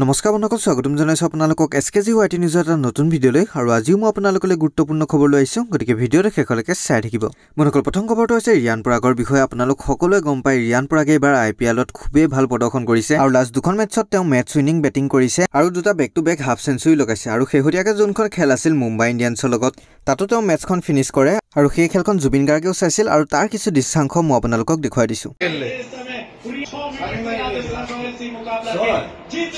নমস্কাৰ বন্ধুসকল স্বাগতম জনাইছোঁ আপোনালোকক এছ কে জি ৱাইটি নিউজৰ এটা নতুন ভিডিঅ'লৈ আৰু আজিও মই আপোনালোকলৈ গুৰুত্বপূৰ্ণ খবৰ লৈ আহিছোঁ গতিকে ভিডিঅ'টো শেষলৈকে চাই থাকিব বন্ধুসকল প্ৰথম খবৰটো হৈছে ৰিয়ান পৰাগৰ বিষয়ে আপোনালোক সকলোৱে গম পাই ৰিয়ান পৰাগে এইবাৰ আই পি এলত খুবেই ভাল প্ৰদৰ্শন কৰিছে আৰু লাষ্ট দুখন মেটছত তেওঁ মেটছ উইনিং বেটিং কৰিছে আৰু দুটা back to back half century লগাইছে আৰু শেহতীয়াকৈ যোনখন খেল আছিল মুম্বাই ইণ্ডিয়ানছৰ লগত তাতো তেওঁ মেটছখন ফিনিছ কৰে আৰু সেই খেলখন জুবিন গাৰ্গেও চাইছিল আৰু তাৰ কিছু দৃশ্যাংশ মই আপোনালোকক দেখুৱাই দিছোঁ मुकाबला जीत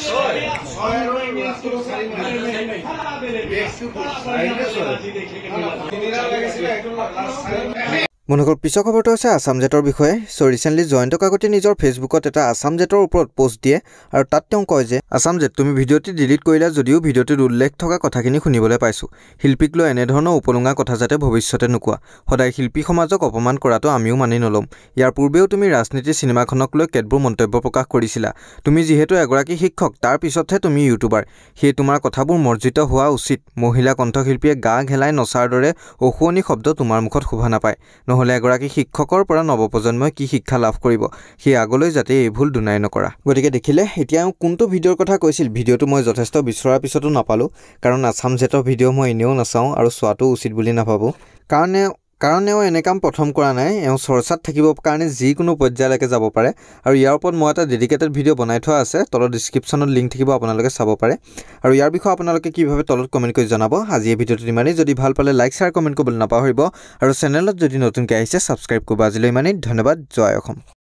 देखिएगा বন্ধুসকল পিছৰ খবৰটো হৈছে আছাম জেটৰ বিষয়ে চ' ৰিচেণ্টলি জয়ন্ত কাকতি নিজৰ ফেচবুকত এটা আছাম জেটৰ ওপৰত পষ্ট দিয়ে আৰু তাত তেওঁ কয় যে আছাম জেট তুমি ভিডিঅ'টি ডিলিট কৰিলা যদিও ভিডিঅ'টোত উল্লেখ থকা কথাখিনি শুনিবলৈ পাইছোঁ শিল্পীক লৈ এনেধৰণৰ উপলুঙা কথা যাতে ভৱিষ্যতে নোকোৱা সদায় শিল্পী সমাজক অপমান কৰাটো আমিও মানি নল'ম ইয়াৰ পূৰ্বেও তুমি ৰাজনীতি চিনেমাখনক লৈ কেতবোৰ মন্তব্য প্ৰকাশ কৰিছিলা তুমি যিহেতু এগৰাকী শিক্ষক তাৰ পিছতহে তুমি ইউটিউবাৰ সেয়ে তোমাৰ কথাবোৰ মৰ্জিত হোৱা উচিত মহিলা কণ্ঠশিল্পীয়ে গা ঘেলাই নচাৰ দৰে অশুৱনি শব্দ তোমাৰ মুখত শোভা নাপায় নহ'লে এগৰাকী শিক্ষকৰ পৰা নৱপ্ৰজন্মই কি শিক্ষা লাভ কৰিব সেই আগলৈ যাতে এই ভুল দুনাই নকৰা গতিকে দেখিলে এতিয়া কোনটো ভিডিঅ'ৰ কথা কৈছিল ভিডিঅ'টো মই যথেষ্ট বিচৰাৰ পিছতো নাপালোঁ কাৰণ আছাম জেটৰ ভিডিঅ' মই এনেও নাচাওঁ আৰু চোৱাটো উচিত বুলি নাভাবোঁ কাৰণে কাৰণ এওঁ এনে কাম প্ৰথম কৰা নাই এওঁ চৰ্চাত থাকিবৰ কাৰণে যিকোনো পৰ্যায়লৈকে যাব পাৰে আৰু ইয়াৰ ওপৰত মই এটা ডেডিকেটেড ভিডিঅ' বনাই থোৱা আছে তলত ডিছক্ৰিপশ্যনত লিংক থাকিব আপোনালোকে চাব পাৰে আৰু ইয়াৰ বিষয়ে আপোনালোকে কিভাৱে তলত কমেণ্ট কৰি জনাব আজি এই ভিডিঅ'টো ইমানেই যদি ভাল পালে লাইক শ্বেয়াৰ কমেণ্ট কৰিবলৈ নাপাহৰিব আৰু চেনেলত যদি নতুনকৈ আহিছে ছাবস্ক্ৰাইব কৰিব আজিলৈ ইমানেই ধন্যবাদ জয় অসম